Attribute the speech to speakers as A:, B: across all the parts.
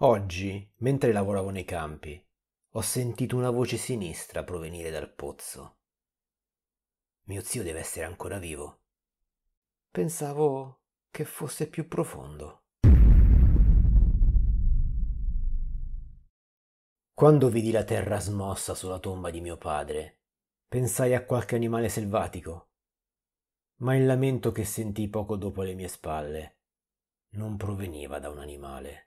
A: Oggi, mentre lavoravo nei campi, ho sentito una voce sinistra provenire dal pozzo. Mio zio deve essere ancora vivo.
B: Pensavo che fosse più profondo.
A: Quando vidi la terra smossa sulla tomba di mio padre, pensai a qualche animale selvatico, ma il lamento che sentì poco dopo le mie spalle non proveniva da un animale.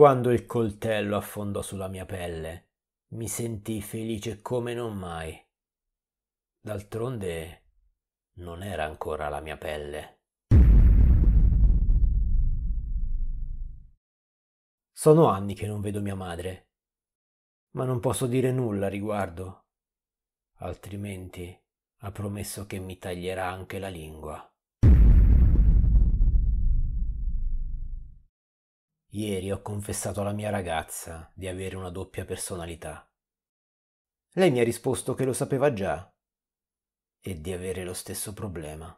A: Quando il coltello affondò sulla mia pelle, mi sentii felice come non mai. D'altronde non era ancora la mia pelle. Sono anni che non vedo mia madre, ma non posso dire nulla a riguardo, altrimenti ha promesso che mi taglierà anche la lingua. Ieri ho confessato alla mia ragazza di avere una doppia personalità.
C: Lei mi ha risposto che lo sapeva già e di avere lo stesso problema.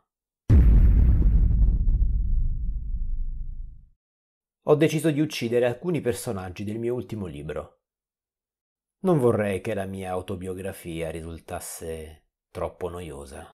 A: Ho deciso di uccidere alcuni personaggi del mio ultimo libro. Non vorrei che la mia autobiografia risultasse troppo noiosa.